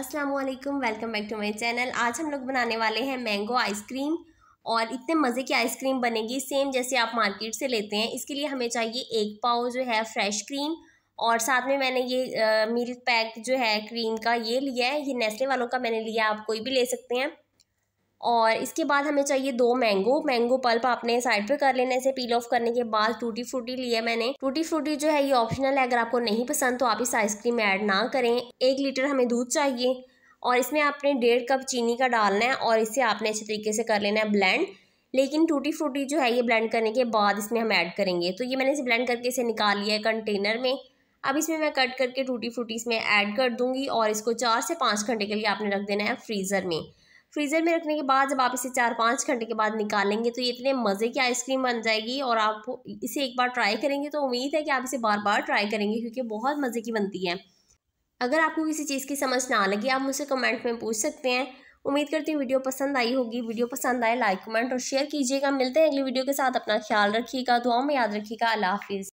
अस्सलाम वालेकुम welcome back to my channel आज हम लोग बनाने वाले हैं मैंगो आइसक्रीम और इतने मज़े की आइसक्रीम बनेगी सेम जैसे आप मार्केट से लेते हैं इसके लिए हमें चाहिए एक पाव जो है फ्रेश क्रीम और साथ में मैंने ये मिल्क पैक जो है क्रीम का ये लिया है ये नेस्ले वालों का मैंने लिया आप कोई भी ले सकते हैं और इसके बाद हमें चाहिए दो मैंगो मैंगो पल्प आपने साइड पे कर लेना इसे पील ऑफ करने के बाद टूटी फ्रूटी लिया मैंने टूटी फ्रूटी जो है ये ऑप्शनल है अगर आपको नहीं पसंद तो आप इस आइसक्रीम में ऐड ना करें एक लीटर हमें दूध चाहिए और इसमें आपने डेढ़ कप चीनी का डालना है और इसे आपने अच्छे तरीके से कर लेना है ब्लैंड लेकिन टूटी फ्रूटी जो है ये ब्लैंड करने के बाद इसमें हम ऐड करेंगे तो ये मैंने इसे ब्लैंड करके इसे निकाल लिया है कंटेनर में अब इसमें मैं कट करके टूटी फ्रूटी इसमें ऐड कर दूंगी और इसको चार से पाँच घंटे के लिए आपने रख देना है फ्रीज़र में फ्रीज़र में रखने के बाद जब आप इसे चार पाँच घंटे के बाद निकालेंगे तो ये इतने मज़े की आइसक्रीम बन जाएगी और आप इसे एक बार ट्राई करेंगे तो उम्मीद है कि आप इसे बार बार ट्राई करेंगे क्योंकि बहुत मज़े की बनती है अगर आपको किसी चीज़ की समझ ना लगी आप मुझसे कमेंट में पूछ सकते हैं उम्मीद करती हूँ वीडियो पसंद आई होगी वीडियो पसंद आए लाइक कमेंट और शेयर कीजिएगा मिलते हैं अगली वीडियो के साथ अपना ख्याल रखिएगा दुआ में याद रखिएगा अला हाफिज़